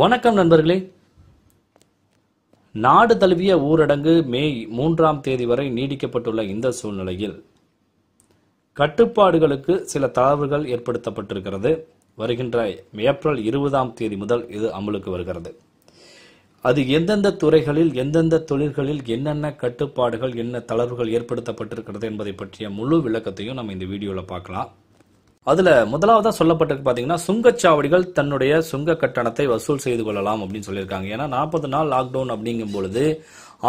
வணக்கம் நண்பர்களே நாடு தழுவிய ஊரடங்கு மே மூன்றாம் தேதி வரை நீடிக்கப்பட்டுள்ள இந்த சூழ்நிலையில் கட்டுப்பாடுகளுக்கு சில தளர்வுகள் ஏற்படுத்தப்பட்டிருக்கிறது வருகின்ற ஏப்ரல் இருபதாம் தேதி முதல் இது அமலுக்கு வருகிறது அது எந்தெந்த துறைகளில் எந்தெந்த தொழில்களில் என்னென்ன கட்டுப்பாடுகள் என்ன தளர்வுகள் ஏற்படுத்தப்பட்டிருக்கிறது என்பதை பற்றிய முழு விளக்கத்தையும் நம்ம இந்த வீடியோவில் பார்க்கலாம் அதுல முதலாவதா சொல்லப்பட்டிருக்கு பாத்தீங்கன்னா சுங்கச்சாவடிகள் தன்னுடைய சுங்க கட்டணத்தை வசூல் செய்து கொள்ளலாம் அப்படின்னு சொல்லியிருக்காங்க ஏன்னா நாற்பது நாள் லாக்டவுன் அப்படிங்கும் பொழுது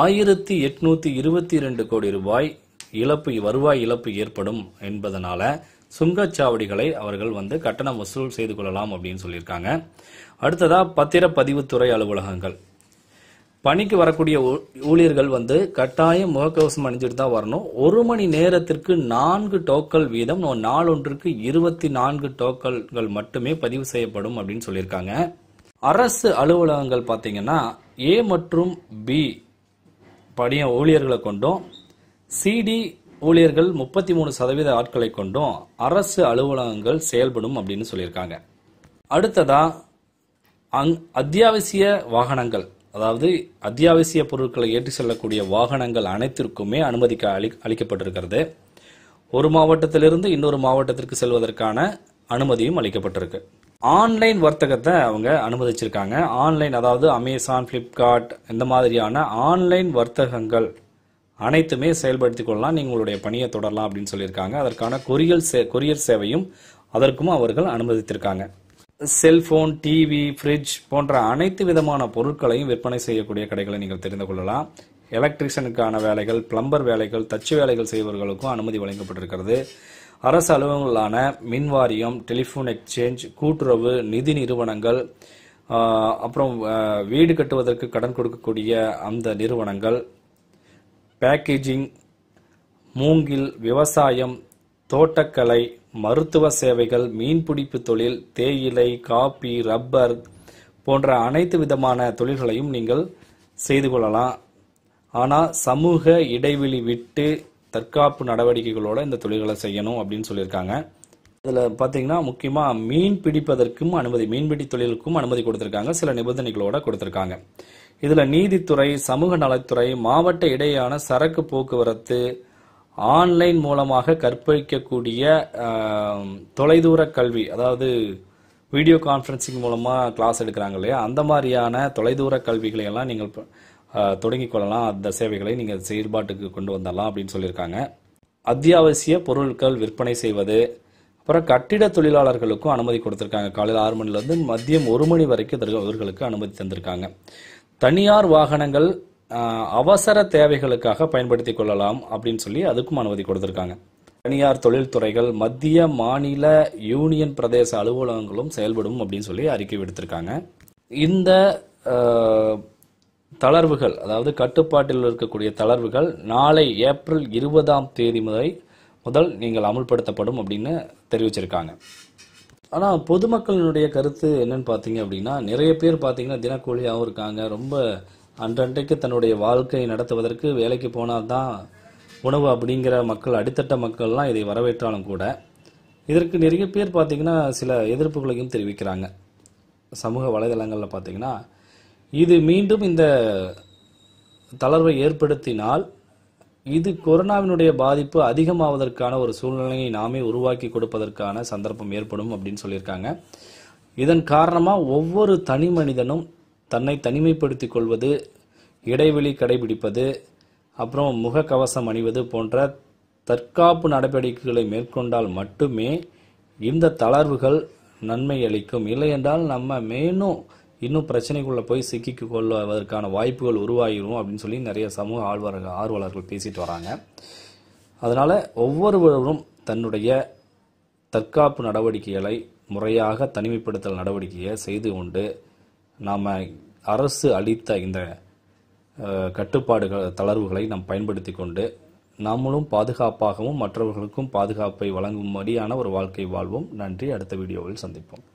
ஆயிரத்தி எட்நூத்தி இருபத்தி ரெண்டு கோடி ரூபாய் இழப்பு வருவாய் இழப்பு ஏற்படும் என்பதனால சுங்கச்சாவடிகளை அவர்கள் வந்து கட்டணம் வசூல் செய்து கொள்ளலாம் அப்படின்னு சொல்லியிருக்காங்க அடுத்ததா பத்திரப்பதிவுத்துறை அலுவலகங்கள் பணிக்கு வரக்கூடிய ஊழியர்கள் வந்து கட்டாயம் முகக்கவசம் அணிஞ்சிட்டு தான் வரணும் ஒரு மணி நேரத்திற்கு நான்கு டோக்கல் வீதம் நாளொன்றுக்கு இருபத்தி நான்கு டோக்கல்கள் மட்டுமே பதிவு செய்யப்படும் அப்படின்னு சொல்லியிருக்காங்க அரசு அலுவலகங்கள் பார்த்தீங்கன்னா ஏ மற்றும் பி பணிய ஊழியர்களை கொண்டும் சிடி ஊழியர்கள் முப்பத்தி மூணு சதவீத ஆட்களை கொண்டும் அரசு அலுவலகங்கள் செயல்படும் அப்படின்னு சொல்லியிருக்காங்க அடுத்ததா அங் அத்தியாவசிய வாகனங்கள் அதாவது அத்தியாவசிய பொருட்களை ஏற்றி செல்லக்கூடிய வாகனங்கள் அனைத்திற்குமே அனுமதிக்க அளி அளிக்கப்பட்டிருக்கிறது ஒரு மாவட்டத்திலிருந்து இன்னொரு மாவட்டத்திற்கு செல்வதற்கான அனுமதியும் அளிக்கப்பட்டிருக்கு ஆன்லைன் வர்த்தகத்தை அவங்க அனுமதிச்சிருக்காங்க ஆன்லைன் அதாவது அமேசான் ஃப்ளிப்கார்ட் இந்த மாதிரியான ஆன்லைன் வர்த்தகங்கள் அனைத்துமே செயல்படுத்தி கொள்ளலாம் நீங்கள் உங்களுடைய பணியை தொடரலாம் அப்படின்னு சொல்லியிருக்காங்க அதற்கான கொரியல் சே கொரியர் சேவையும் அதற்கும் அவர்கள் அனுமதித்திருக்காங்க செல்போன் டிவி ஃப்ரிட்ஜ் போன்ற அனைத்து விதமான பொருட்களையும் விற்பனை செய்யக்கூடிய கடைகளை நீங்கள் தெரிந்து கொள்ளலாம் எலக்ட்ரிஷியனுக்கான வேலைகள் பிளம்பர் வேலைகள் தச்சு வேலைகள் செய்பவர்களுக்கும் அனுமதி வழங்கப்பட்டிருக்கிறது அரசு அலுவலகங்களான மின் வாரியம் டெலிஃபோன் எக்ஸ்சேஞ்ச் கூட்டுறவு நிதி நிறுவனங்கள் அப்புறம் வீடு கட்டுவதற்கு கடன் கொடுக்கக்கூடிய அந்த நிறுவனங்கள் பேக்கேஜிங் மூங்கில் விவசாயம் தோட்டக்கலை மருத்துவ சேவைகள் மீன்பிடிப்பு தொழில் தேயிலை காபி ரப்பர் போன்ற அனைத்து விதமான தொழில்களையும் நீங்கள் செய்து கொள்ளலாம் ஆனால் சமூக இடைவெளி விட்டு தற்காப்பு நடவடிக்கைகளோடு இந்த தொழில்களை செய்யணும் அப்படின்னு சொல்லியிருக்காங்க இதில் பார்த்தீங்கன்னா முக்கியமாக மீன் பிடிப்பதற்கும் அனுமதி மீன்பிடி தொழிலுக்கும் அனுமதி கொடுத்துருக்காங்க சில நிபந்தனைகளோடு கொடுத்துருக்காங்க இதில் நீதித்துறை சமூக நலத்துறை மாவட்ட இடையேயான சரக்கு போக்குவரத்து ஆன்லைன் மூலமாக கற்பழிக்கக்கூடிய தொலைதூர கல்வி அதாவது வீடியோ கான்ஃபரன்சிங் மூலமாக கிளாஸ் எடுக்கிறாங்க இல்லையா அந்த மாதிரியான தொலைதூர கல்விகளை எல்லாம் நீங்கள் தொடங்கி கொள்ளலாம் அந்த சேவைகளை நீங்கள் செயல்பாட்டுக்கு கொண்டு வந்துடலாம் அப்படின்னு சொல்லியிருக்காங்க அத்தியாவசிய பொருட்கள் விற்பனை செய்வது அப்புறம் கட்டிட தொழிலாளர்களுக்கும் அனுமதி கொடுத்துருக்காங்க காலையில் ஆறு மணிலேருந்து மதியம் ஒரு மணி வரைக்கும் இவர்களுக்கு அனுமதி தந்திருக்காங்க தனியார் வாகனங்கள் அவசர தேவைகளுக்காக பயன்படுத்தி கொள்ளலாம் அப்படின்னு சொல்லி அதுக்கும் அனுமதி கொடுத்துருக்காங்க தனியார் தொழில்துறைகள் மத்திய மாநில யூனியன் பிரதேச அலுவலகங்களும் செயல்படும் அப்படின்னு சொல்லி அறிக்கை விடுத்திருக்காங்க இந்த தளர்வுகள் அதாவது கட்டுப்பாட்டில் இருக்கக்கூடிய தளர்வுகள் நாளை ஏப்ரல் இருபதாம் தேதி முதல் முதல் நீங்கள் அமுல்படுத்தப்படும் அப்படின்னு தெரிவிச்சிருக்காங்க ஆனால் பொதுமக்களினுடைய கருத்து என்னன்னு பார்த்தீங்க அப்படின்னா நிறைய பேர் பார்த்தீங்கன்னா தினக்கூலியாகவும் இருக்காங்க ரொம்ப அன்றன்றைக்கு தன்னுடைய வாழ்க்கையை நடத்துவதற்கு வேலைக்கு போனால்தான் உணவு அப்படிங்கிற மக்கள் அடித்தட்ட மக்கள்லாம் இதை வரவேற்றாலும் கூட இதற்கு நிறைய பேர் பார்த்திங்கன்னா சில எதிர்ப்புகளையும் தெரிவிக்கிறாங்க சமூக வலைதளங்களில் பார்த்திங்கன்னா இது மீண்டும் இந்த தளர்வை ஏற்படுத்தினால் இது கொரோனாவினுடைய பாதிப்பு அதிகமாவதற்கான ஒரு சூழ்நிலையை நாமே உருவாக்கி கொடுப்பதற்கான சந்தர்ப்பம் ஏற்படும் அப்படின்னு சொல்லியிருக்காங்க இதன் காரணமாக ஒவ்வொரு தனி மனிதனும் தன்னை தனிமைப்படுத்தி கொள்வது இடைவெளி கடைபிடிப்பது அப்புறம் முகக்கவசம் அணிவது போன்ற தற்காப்பு நடவடிக்கைகளை மேற்கொண்டால் மட்டுமே இந்த தளர்வுகள் நன்மை அளிக்கும் இல்லையென்றால் நம்ம மேலும் இன்னும் பிரச்சனைக்குள்ளே போய் சிக்கிக்கு கொள்வதற்கான வாய்ப்புகள் உருவாகிடும் அப்படின்னு சொல்லி நிறைய சமூக ஆழ்வார் ஆர்வலர்கள் பேசிட்டு வராங்க அதனால் ஒவ்வொருவரும் தன்னுடைய தற்காப்பு நடவடிக்கைகளை முறையாக தனிமைப்படுத்தல் நடவடிக்கையை செய்து கொண்டு நாம் அரசு அளித்த இந்த கட்டுப்பாடுகள் தளர்வுகளை நாம் பயன்படுத்தி கொண்டு நாமளும் பாதுகாப்பாகவும் மற்றவர்களுக்கும் பாதுகாப்பை வழங்கும்படியான ஒரு வாழ்க்கை வாழ்வோம் நன்றி அடுத்த வீடியோவில் சந்திப்போம்